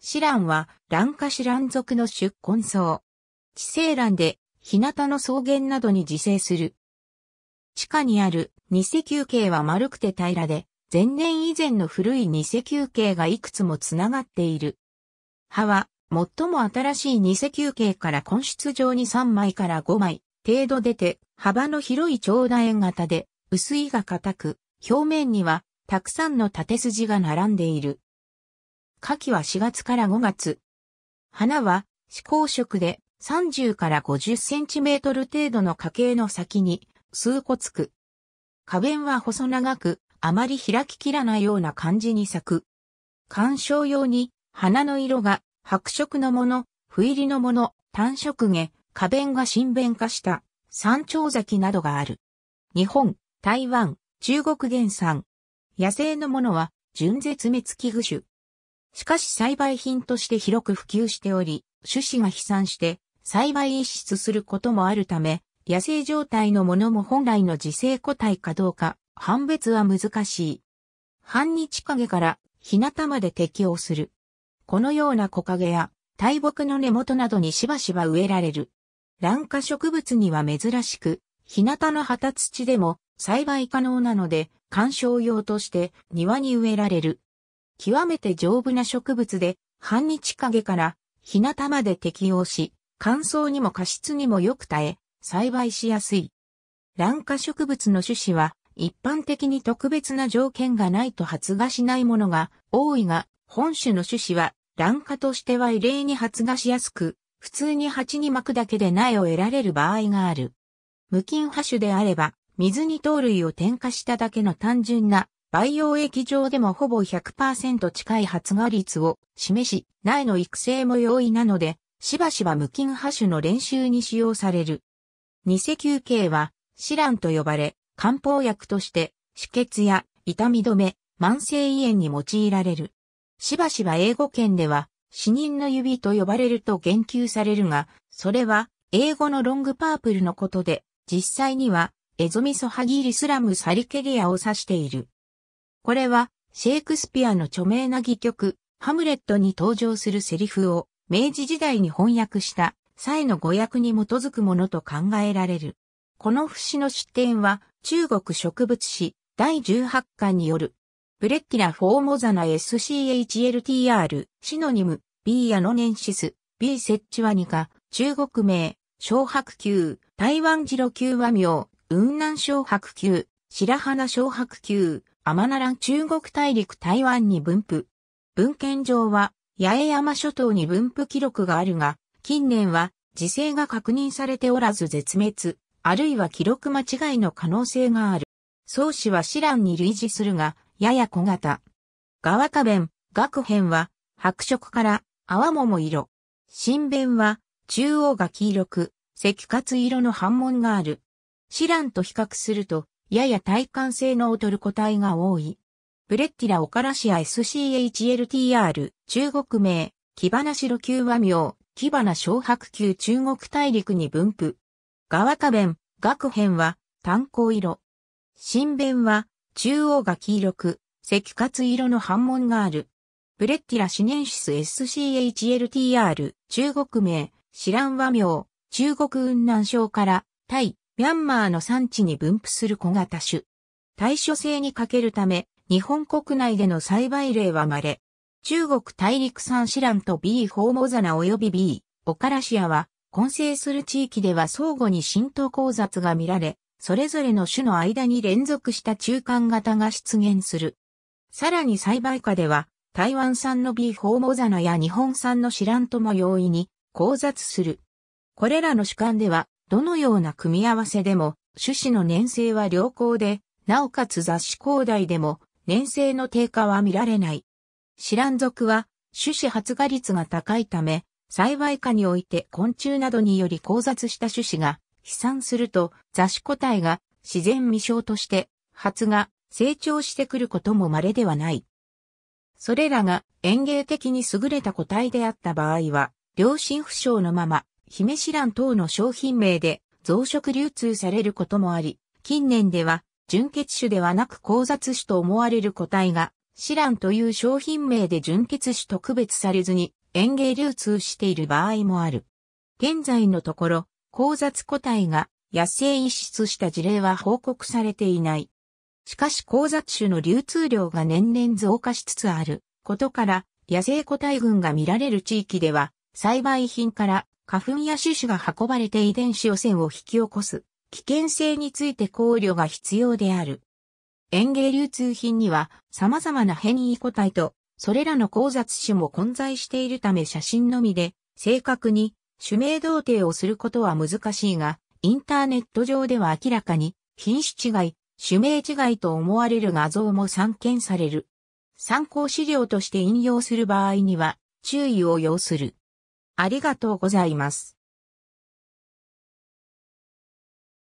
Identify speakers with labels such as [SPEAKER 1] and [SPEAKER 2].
[SPEAKER 1] シランは、ランカシラン属の出根草。地生蘭で、日向の草原などに自生する。地下にあるニセ球形は丸くて平らで、前年以前の古いニセ球形がいくつもつながっている。葉は、最も新しいニセ球形から根室状に3枚から5枚程度出て、幅の広い長楕円型で、薄いが硬く、表面にはたくさんの縦筋が並んでいる。夏季は4月から5月。花は、思考色で30から50センチメートル程度の花茎の先に数個つく。花弁は細長く、あまり開ききらないような感じに咲く。観賞用に、花の色が白色のもの、不入りのもの、単色毛、花弁が新弁化した山頂咲きなどがある。日本、台湾、中国原産。野生のものは純絶滅危惧種。しかし栽培品として広く普及しており、種子が飛散して栽培移出することもあるため、野生状態のものも本来の自生個体かどうか、判別は難しい。半日陰から日向まで適応する。このような木陰や大木の根元などにしばしば植えられる。卵化植物には珍しく、日向の旗土でも栽培可能なので、観賞用として庭に植えられる。極めて丈夫な植物で、半日陰から日向まで適応し、乾燥にも過湿にもよく耐え、栽培しやすい。卵化植物の種子は、一般的に特別な条件がないと発芽しないものが多いが、本種の種子は、卵化としては異例に発芽しやすく、普通に鉢に巻くだけで苗を得られる場合がある。無菌派種であれば、水に糖類を添加しただけの単純な培養液上でもほぼ100%近い発芽率を示し、苗の育成も容易なので、しばしば無菌破種の練習に使用される。ニセ球形は、シランと呼ばれ、漢方薬として、止血や痛み止め、慢性胃炎に用いられる。しばしば英語圏では、死人の指と呼ばれると言及されるが、それは英語のロングパープルのことで、実際にはエゾミソハギリスラムサリケリアを指している。これは、シェイクスピアの著名な戯曲、ハムレットに登場するセリフを、明治時代に翻訳した際の語訳に基づくものと考えられる。この節の出典は、中国植物史第18巻による、ブレッキラ・フォーモザナ SCHLTR、シノニム、B アノネンシス、B セッチワニカ、中国名、小白球、台湾ジロ球和名、雲南小白球、白花小白球、天那蘭中国大陸台湾に分布。文献上は、八重山諸島に分布記録があるが、近年は、時勢が確認されておらず絶滅、あるいは記録間違いの可能性がある。宗氏はシランに類似するが、やや小型。側下弁、学編は、白色から泡桃色。新弁は、中央が黄色く、赤褐色の反紋がある。シランと比較すると、やや体感性能を取る個体が多い。ブレッティラオカラシア SCHLTR、中国名、キバナシロ級和名、キバナ小白級中国大陸に分布。側下弁、額辺は炭鉱色。新弁は中央が黄色く、赤褐色の反紋がある。ブレッティラシネンシス SCHLTR、中国名、シラン和名、中国雲南省から、タイ、ミャンマーの産地に分布する小型種。対処性に欠けるため、日本国内での栽培例は稀。中国大陸産シランと B ホーモザナ及び B オカラシアは、混成する地域では相互に浸透交雑が見られ、それぞれの種の間に連続した中間型が出現する。さらに栽培下では、台湾産の B ホーモザナや日本産のシランとも容易に交雑する。これらの主観では、どのような組み合わせでも、種子の粘性は良好で、なおかつ雑誌広大でも、粘性の低下は見られない。シラン属は、種子発芽率が高いため、栽培下において昆虫などにより交雑した種子が飛散すると雑誌個体が自然未生として発芽、成長してくることも稀ではない。それらが園芸的に優れた個体であった場合は、良心不詳のまま姫シラン等の商品名で増殖流通されることもあり、近年では純血種ではなく交雑種と思われる個体が、シランという商品名で純血種と区別されずに園芸流通している場合もある。現在のところ、交雑個体が野生一出した事例は報告されていない。しかし交雑種の流通量が年々増加しつつあることから、野生個体群が見られる地域では、栽培品から花粉や種子が運ばれて遺伝子汚染を引き起こす危険性について考慮が必要である。園芸流通品には様々な変異個体とそれらの交雑種も混在しているため写真のみで正確に種名同定をすることは難しいが、インターネット上では明らかに品種違い、種名違いと思われる画像も散見される。参考資料として引用する場合には注意を要する。ありがとうございます。